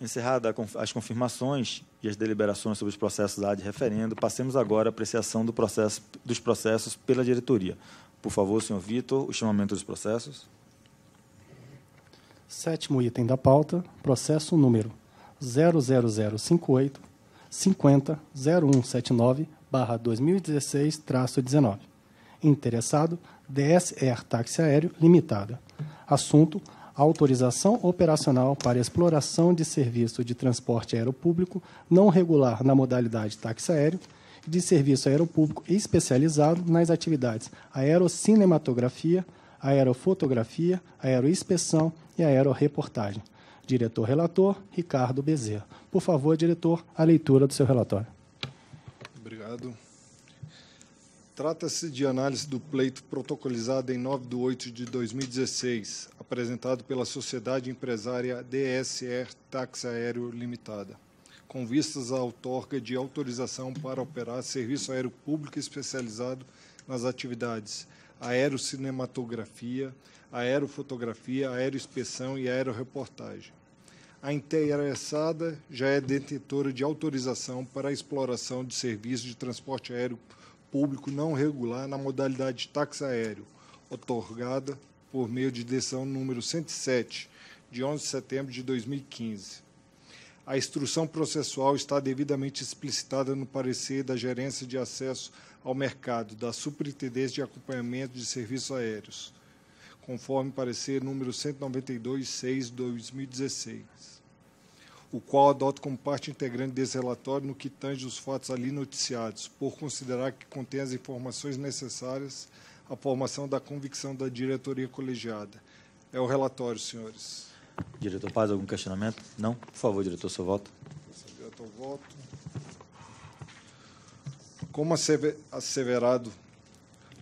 Encerrada as confirmações e as deliberações sobre os processos de referendo, passemos agora à apreciação do processo, dos processos pela diretoria. Por favor, senhor Vitor, o chamamento dos processos. Sétimo item da pauta, processo número 00058 50 0179 2016 19. Interessado, DS Air Táxi Aéreo Limitada. Assunto: autorização operacional para exploração de serviço de transporte aeropúblico não regular na modalidade táxi aéreo e de serviço aeropúblico especializado nas atividades aerocinematografia, aerofotografia, aeroinspeção e aeroreportagem. Diretor relator Ricardo Bezerra. Por favor, diretor, a leitura do seu relatório. Obrigado. Trata-se de análise do pleito protocolizado em 9 de 8 de 2016, apresentado pela sociedade empresária DSR Taxa Aéreo Limitada, com vistas à outorga de autorização para operar serviço aéreo público especializado nas atividades aerocinematografia, aerofotografia, aeroinspeção e aeroreportagem. A interessada já é detentora de autorização para a exploração de serviços de transporte aéreo público não regular na modalidade táxi aéreo, otorgada por meio de decisão número 107, de 11 de setembro de 2015. A instrução processual está devidamente explicitada no parecer da Gerência de Acesso ao Mercado da Superintendência de Acompanhamento de Serviços Aéreos, conforme parecer número 192/6/2016, o qual adoto como parte integrante desse relatório no que tange os fatos ali noticiados, por considerar que contém as informações necessárias a formação da convicção da diretoria colegiada. É o relatório, senhores. Diretor Paz, algum questionamento? Não? Por favor, diretor, seu voto. Diretor, voto. Como asseverado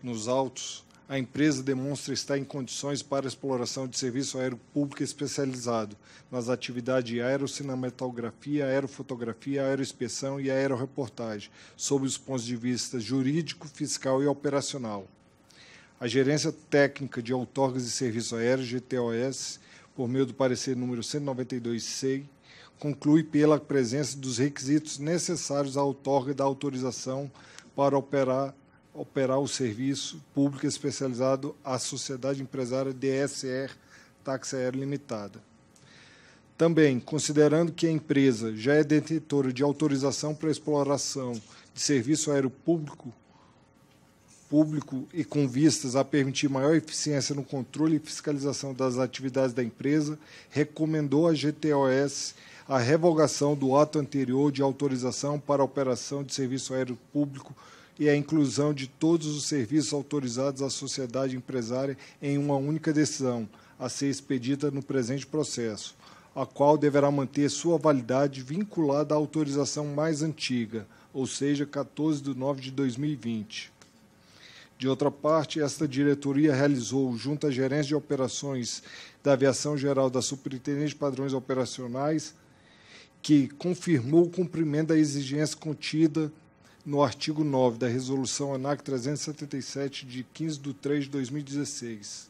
nos autos, a empresa demonstra estar em condições para exploração de serviço aéreo público especializado nas atividades de aerocinematografia, aerofotografia, aeroinspeção e aeroreportagem, sob os pontos de vista jurídico, fiscal e operacional a Gerência Técnica de Outorgas e Serviços Aéreos, GTOS, por meio do parecer número 192-SEI, conclui pela presença dos requisitos necessários à outorga da autorização para operar, operar o serviço público especializado à Sociedade Empresária DSR Taxa Aéreo Limitada. Também, considerando que a empresa já é detentora de autorização para exploração de serviço aéreo público público e com vistas a permitir maior eficiência no controle e fiscalização das atividades da empresa, recomendou à GTOS a revogação do ato anterior de autorização para a operação de serviço aéreo público e a inclusão de todos os serviços autorizados à sociedade empresária em uma única decisão, a ser expedida no presente processo, a qual deverá manter sua validade vinculada à autorização mais antiga, ou seja, 14 de nove de 2020. De outra parte, esta diretoria realizou, junto à Gerência de Operações da Aviação Geral da Superintendência de Padrões Operacionais, que confirmou o cumprimento da exigência contida no artigo 9 da Resolução ANAC 377, de 15 de 3 de 2016.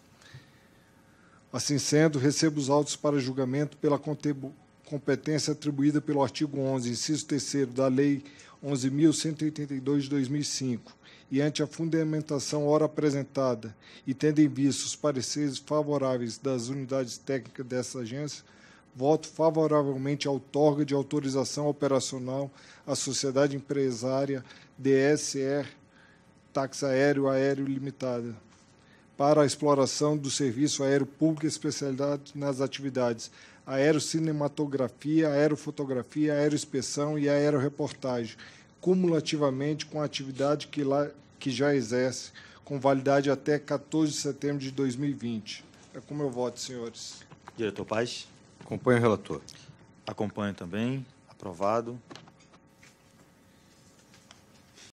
Assim sendo, recebo os autos para julgamento pela competência atribuída pelo artigo 11, inciso 3 da Lei 11.182 de 2005, e ante a fundamentação ora apresentada e tendo em vista os pareceres favoráveis das unidades técnicas dessa agência, voto favoravelmente à outorga de autorização operacional à sociedade empresária DSR Taxa Aéreo Aéreo Limitada para a exploração do serviço aéreo público especializado nas atividades aerocinematografia, aerofotografia, aeroinspeção e aeroreportagem, cumulativamente com a atividade que, lá, que já exerce, com validade até 14 de setembro de 2020. É como eu voto, senhores. Diretor Paz. Acompanho o relator. Acompanho também. Aprovado.